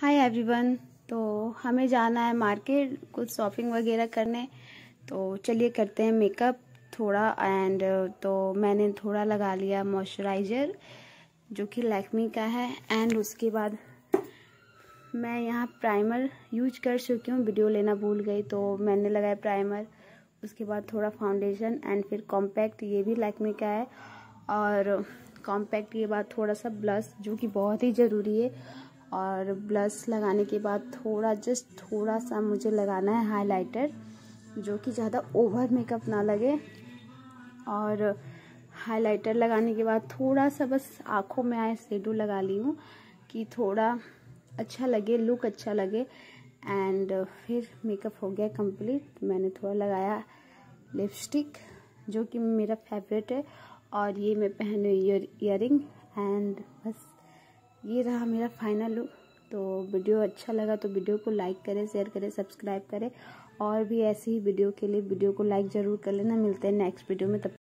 hi everyone तो हमें जाना है मार्केट कुछ शॉपिंग वगैरह करने तो चलिए करते हैं मेकअप थोड़ा एंड तो मैंने थोड़ा लगा लिया मॉइस्चराइज़र जो कि लैक्मी का है एंड उसके बाद मैं यहाँ प्राइमर यूज कर चुकी हूँ वीडियो लेना भूल गई तो मैंने लगाया प्राइमर उसके बाद थोड़ा फाउंडेशन एंड फिर कॉम्पैक्ट ये भी लैक्मी का है और कॉम्पैक्ट के बाद थोड़ा सा ब्लश जो कि बहुत ही ज़रूरी है और ब्लश लगाने के बाद थोड़ा जस्ट थोड़ा सा मुझे लगाना है हाइलाइटर जो कि ज़्यादा ओवर मेकअप ना लगे और हाइलाइटर लगाने के बाद थोड़ा सा बस आँखों में आए शेडो लगा ली हूँ कि थोड़ा अच्छा लगे लुक अच्छा लगे एंड फिर मेकअप हो गया कंप्लीट मैंने थोड़ा लगाया लिपस्टिक जो कि मेरा फेवरेट है और ये मैं पहने ईयर ईयरिंग एंड बस ये रहा मेरा फाइनल लुक तो वीडियो अच्छा लगा तो वीडियो को लाइक करें शेयर करें सब्सक्राइब करें और भी ऐसी ही वीडियो के लिए वीडियो को लाइक ज़रूर कर लेना मिलते हैं नेक्स्ट वीडियो में तब